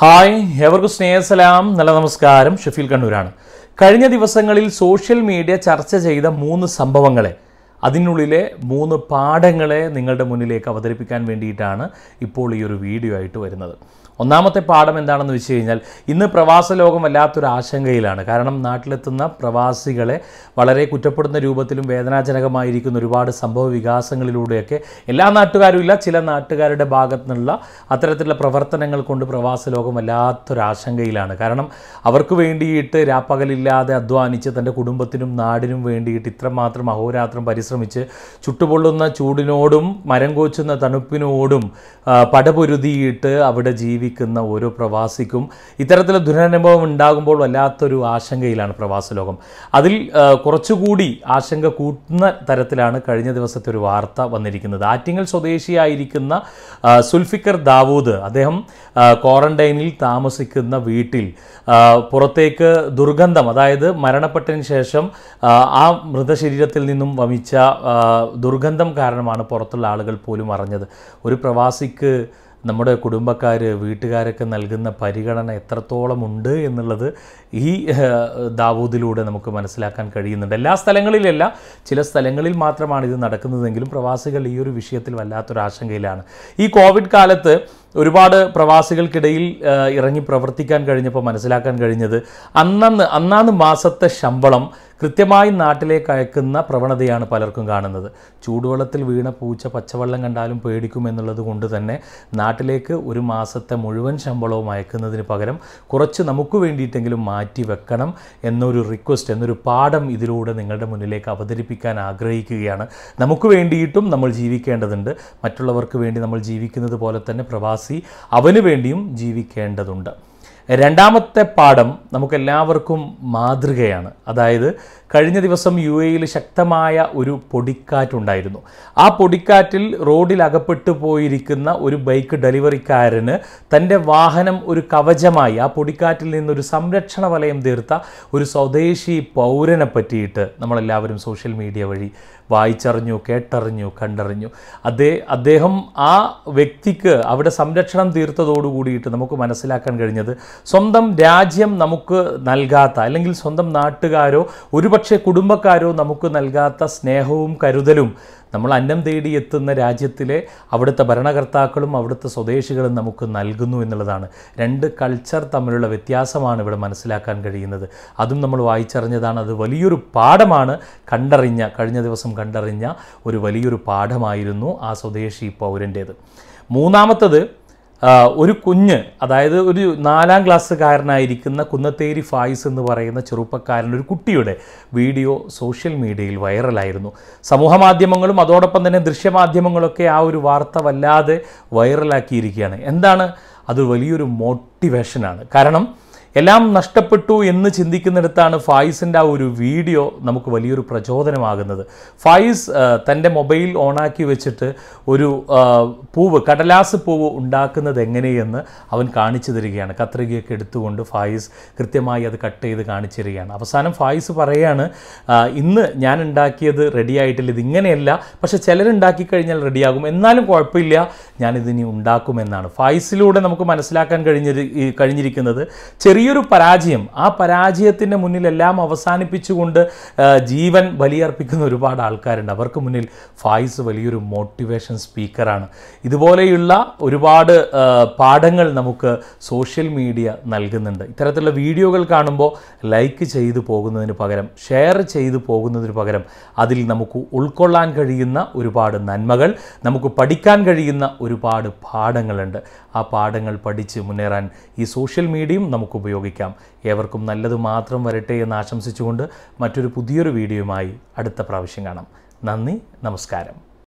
hi എവർക്കും സ്നേഹസലാം നല്ല നമസ്കാരം ഷഫീൽ കണ്ണൂരാണ് കഴിഞ്ഞ ദിവസങ്ങളിൽ സോഷ്യൽ മീഡിയ ചർച്ച ചെയ്ത മൂന്ന് സംഭവങ്ങളെ അതിനുള്ളിലെ മൂന്ന് പാഠങ്ങളെ നിങ്ങളുടെ മുന്നിലേക്ക് അവതരിപ്പിക്കാൻ വേണ്ടിയിട്ടാണ് ഇപ്പോൾ ഈ ഒരു വീഡിയോ ആയിട്ട് വരുന്നത് ഒന്നാമത്തെ പാഠം എന്താണെന്ന് വെച്ച് കഴിഞ്ഞാൽ ഇന്ന് പ്രവാസ ലോകം വല്ലാത്തൊരു ആശങ്കയിലാണ് കാരണം നാട്ടിലെത്തുന്ന പ്രവാസികളെ വളരെ കുറ്റപ്പെടുന്ന രൂപത്തിലും വേദനാജനകമായിരിക്കുന്ന ഒരുപാട് സംഭവ വികാസങ്ങളിലൂടെയൊക്കെ എല്ലാ നാട്ടുകാരും ഇല്ല ചില നാട്ടുകാരുടെ ഭാഗത്തു നിന്നുള്ള അത്തരത്തിലുള്ള പ്രവർത്തനങ്ങൾ കൊണ്ട് പ്രവാസ ലോകം വല്ലാത്തൊരു ആശങ്കയിലാണ് കാരണം അവർക്ക് വേണ്ടിയിട്ട് രാപ്പകലില്ലാതെ അധ്വാനിച്ച് തൻ്റെ കുടുംബത്തിനും നാടിനും വേണ്ടിയിട്ട് ഇത്രമാത്രം അഹോരാത്രം പരിശ്രമിച്ച് പരിശ്രമിച്ച് ചുട്ടുപൊള്ളുന്ന ചൂടിനോടും മരം കോച്ചുന്ന തണുപ്പിനോടും പടപൊരുതിയിട്ട് അവിടെ ജീവിക്കുന്ന ഓരോ പ്രവാസിക്കും ഇത്തരത്തിൽ ദുരനുഭവം ഉണ്ടാകുമ്പോൾ വല്ലാത്തൊരു ആശങ്കയിലാണ് പ്രവാസ ലോകം അതിൽ കുറച്ചുകൂടി ആശങ്ക കൂട്ടുന്ന തരത്തിലാണ് കഴിഞ്ഞ ദിവസത്തെ ഒരു വാർത്ത വന്നിരിക്കുന്നത് ആറ്റിങ്ങൽ സ്വദേശിയായിരിക്കുന്ന സുൽഫിക്കർ ദാവൂദ് അദ്ദേഹം ക്വാറന്റൈനിൽ താമസിക്കുന്ന വീട്ടിൽ പുറത്തേക്ക് ദുർഗന്ധം അതായത് മരണപ്പെട്ടതിന് ശേഷം ആ മൃതശരീരത്തിൽ നിന്നും വമിച്ച ദുർഗന്ധം കാരണമാണ് പുറത്തുള്ള ആളുകൾ പോലും അറിഞ്ഞത് ഒരു പ്രവാസിക്ക് നമ്മുടെ കുടുംബക്കാർ വീട്ടുകാരൊക്കെ നൽകുന്ന പരിഗണന എത്രത്തോളം ഉണ്ട് എന്നുള്ളത് ഈ ദാവൂദിലൂടെ നമുക്ക് മനസ്സിലാക്കാൻ കഴിയുന്നുണ്ട് എല്ലാ സ്ഥലങ്ങളിലല്ല ചില സ്ഥലങ്ങളിൽ മാത്രമാണ് ഇത് നടക്കുന്നതെങ്കിലും പ്രവാസികൾ ഈ ഒരു വിഷയത്തിൽ വല്ലാത്തൊരു ആശങ്കയിലാണ് ഈ കോവിഡ് കാലത്ത് ഒരുപാട് പ്രവാസികൾക്കിടയിൽ ഇറങ്ങി പ്രവർത്തിക്കാൻ കഴിഞ്ഞപ്പോൾ മനസ്സിലാക്കാൻ കഴിഞ്ഞത് അന്നന്ന് അന്നാന്ന് മാസത്തെ ശമ്പളം കൃത്യമായി നാട്ടിലേക്ക് അയക്കുന്ന പ്രവണതയാണ് പലർക്കും കാണുന്നത് ചൂടുവെള്ളത്തിൽ വീണ പൂച്ച പച്ചവെള്ളം കണ്ടാലും പേടിക്കുമെന്നുള്ളത് കൊണ്ട് തന്നെ നാട്ടിലേക്ക് ഒരു മാസത്തെ മുഴുവൻ ശമ്പളവും അയക്കുന്നതിന് പകരം കുറച്ച് നമുക്ക് വേണ്ടിയിട്ടെങ്കിലും മാറ്റി വെക്കണം എന്നൊരു റിക്വസ്റ്റ് എന്നൊരു പാഠം ഇതിലൂടെ നിങ്ങളുടെ മുന്നിലേക്ക് അവതരിപ്പിക്കാൻ ആഗ്രഹിക്കുകയാണ് നമുക്ക് വേണ്ടിയിട്ടും നമ്മൾ ജീവിക്കേണ്ടതുണ്ട് മറ്റുള്ളവർക്ക് വേണ്ടി നമ്മൾ ജീവിക്കുന്നത് പോലെ തന്നെ പ്രവാസി വിശ്വാസി അവന് വേണ്ടിയും ജീവിക്കേണ്ടതുണ്ട് രണ്ടാമത്തെ പാഠം നമുക്കെല്ലാവർക്കും മാതൃകയാണ് അതായത് കഴിഞ്ഞ ദിവസം യു എയിൽ ശക്തമായ ഒരു പൊടിക്കാറ്റുണ്ടായിരുന്നു ആ പൊടിക്കാറ്റിൽ റോഡിൽ അകപ്പെട്ടു പോയിരിക്കുന്ന ഒരു ബൈക്ക് ഡെലിവറിക്കാരന് തൻ്റെ വാഹനം ഒരു കവചമായി ആ പൊടിക്കാറ്റിൽ നിന്നൊരു സംരക്ഷണ വലയം തീർത്ത ഒരു സ്വദേശി പൗരനെ പറ്റിയിട്ട് നമ്മളെല്ലാവരും സോഷ്യൽ മീഡിയ വഴി വായിച്ചറിഞ്ഞു കേട്ടറിഞ്ഞു കണ്ടറിഞ്ഞു അതേ അദ്ദേഹം ആ വ്യക്തിക്ക് അവിടെ സംരക്ഷണം തീർത്തതോടുകൂടിയിട്ട് നമുക്ക് മനസ്സിലാക്കാൻ കഴിഞ്ഞത് സ്വന്തം രാജ്യം നമുക്ക് നൽകാത്ത അല്ലെങ്കിൽ സ്വന്തം നാട്ടുകാരോ ഒരുപക്ഷെ കുടുംബക്കാരോ നമുക്ക് നൽകാത്ത സ്നേഹവും കരുതലും നമ്മൾ അന്നം തേടി എത്തുന്ന രാജ്യത്തിലെ അവിടുത്തെ ഭരണകർത്താക്കളും അവിടുത്തെ സ്വദേശികളും നമുക്ക് നൽകുന്നു എന്നുള്ളതാണ് രണ്ട് കൾച്ചർ തമ്മിലുള്ള വ്യത്യാസമാണ് ഇവിടെ മനസ്സിലാക്കാൻ കഴിയുന്നത് അതും നമ്മൾ വായിച്ചറിഞ്ഞതാണ് അത് വലിയൊരു പാഠമാണ് കണ്ടറിഞ്ഞ കഴിഞ്ഞ ദിവസം കണ്ടറിഞ്ഞ ഒരു വലിയൊരു പാഠമായിരുന്നു ആ സ്വദേശി പൗരൻ്റേത് മൂന്നാമത്തത് ഒരു കുഞ്ഞ് അതായത് ഒരു നാലാം ക്ലാസ്സുകാരനായിരിക്കുന്ന കുന്നത്തേരി ഫായിസ് എന്ന് പറയുന്ന ചെറുപ്പക്കാരൻ ഒരു കുട്ടിയുടെ വീഡിയോ സോഷ്യൽ മീഡിയയിൽ വൈറലായിരുന്നു സമൂഹ മാധ്യമങ്ങളും അതോടൊപ്പം തന്നെ ദൃശ്യമാധ്യമങ്ങളൊക്കെ ആ ഒരു വാർത്ത വല്ലാതെ വൈറലാക്കിയിരിക്കുകയാണ് എന്താണ് അത് വലിയൊരു മോട്ടിവേഷനാണ് കാരണം എല്ലാം നഷ്ടപ്പെട്ടു എന്ന് ചിന്തിക്കുന്നിടത്താണ് ഫായിസിൻ്റെ ആ ഒരു വീഡിയോ നമുക്ക് വലിയൊരു പ്രചോദനമാകുന്നത് ഫായിസ് തൻ്റെ മൊബൈൽ ഓണാക്കി വെച്ചിട്ട് ഒരു പൂവ് കടലാസ് പൂവ് ഉണ്ടാക്കുന്നത് എങ്ങനെയെന്ന് അവൻ കാണിച്ചു തരികയാണ് കത്രികയൊക്കെ എടുത്തുകൊണ്ട് ഫായിസ് കൃത്യമായി അത് കട്ട് ചെയ്ത് കാണിച്ചു തരികയാണ് അവസാനം ഫായിസ് പറയുകയാണ് ഇന്ന് ഞാൻ ഉണ്ടാക്കിയത് റെഡി ആയിട്ടില്ല ഇതിങ്ങനെയല്ല പക്ഷേ ചിലരുണ്ടാക്കി കഴിഞ്ഞാൽ റെഡിയാകും എന്നാലും കുഴപ്പമില്ല ഞാനിതിനി ഉണ്ടാക്കുമെന്നാണ് ഫായിസിലൂടെ നമുക്ക് മനസ്സിലാക്കാൻ കഴിഞ്ഞിരി കഴിഞ്ഞിരിക്കുന്നത് ചെറിയ ഒരു പരാജയം ആ പരാജയത്തിൻ്റെ മുന്നിലെല്ലാം അവസാനിപ്പിച്ചുകൊണ്ട് ജീവൻ ബലിയർപ്പിക്കുന്ന ഒരുപാട് ആൾക്കാരുണ്ട് അവർക്ക് മുന്നിൽ ഫായിസ് വലിയൊരു മോട്ടിവേഷൻ സ്പീക്കറാണ് ഇതുപോലെയുള്ള ഒരുപാട് പാഠങ്ങൾ നമുക്ക് സോഷ്യൽ മീഡിയ നൽകുന്നുണ്ട് ഇത്തരത്തിലുള്ള വീഡിയോകൾ കാണുമ്പോൾ ലൈക്ക് ചെയ്തു പോകുന്നതിന് പകരം ഷെയർ ചെയ്തു പോകുന്നതിന് പകരം അതിൽ നമുക്ക് ഉൾക്കൊള്ളാൻ കഴിയുന്ന ഒരുപാട് നന്മകൾ നമുക്ക് പഠിക്കാൻ കഴിയുന്ന ഒരുപാട് പാഠങ്ങളുണ്ട് ആ പാഠങ്ങൾ പഠിച്ച് മുന്നേറാൻ ഈ സോഷ്യൽ മീഡിയയും നമുക്ക് ഉപയോഗിക്കാം ഏവർക്കും നല്ലത് മാത്രം വരട്ടെ എന്ന് ആശംസിച്ചുകൊണ്ട് മറ്റൊരു പുതിയൊരു വീഡിയോയുമായി അടുത്ത പ്രാവശ്യം കാണാം നന്ദി നമസ്കാരം